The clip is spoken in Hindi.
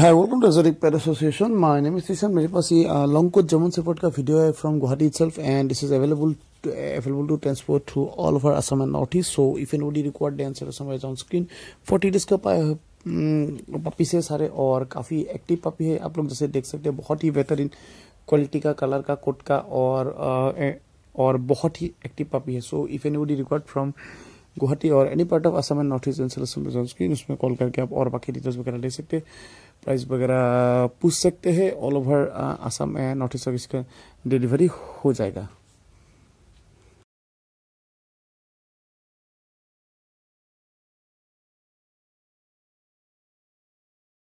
हाय वेलकम टू जरिक पैर association my name is Ishan मेरे पास ये लॉन्ग कोच जमन सपोर्ट का वीडियो है from Guwahati itself and this is available transport to all over Assam and north east so if anybody required the answer somewhere on screen forty days का पपी mm, से सारे और काफ़ी एक्टिव पपी है आप लोग जैसे देख सकते हैं बहुत ही बेहतरीन क्वालिटी का कलर का कोट का और uh, और बहुत ही एक्टिव पपी है so if anybody required from Guwahati और any part of Assam and north east and selection की उसमें कॉल करके आप और बाकी डिटेल्स वगैरह ले सकते हैं प्राइस वगैरह पूछ सकते हैं all over Assam and north east इसका डिलीवरी हो जाएगा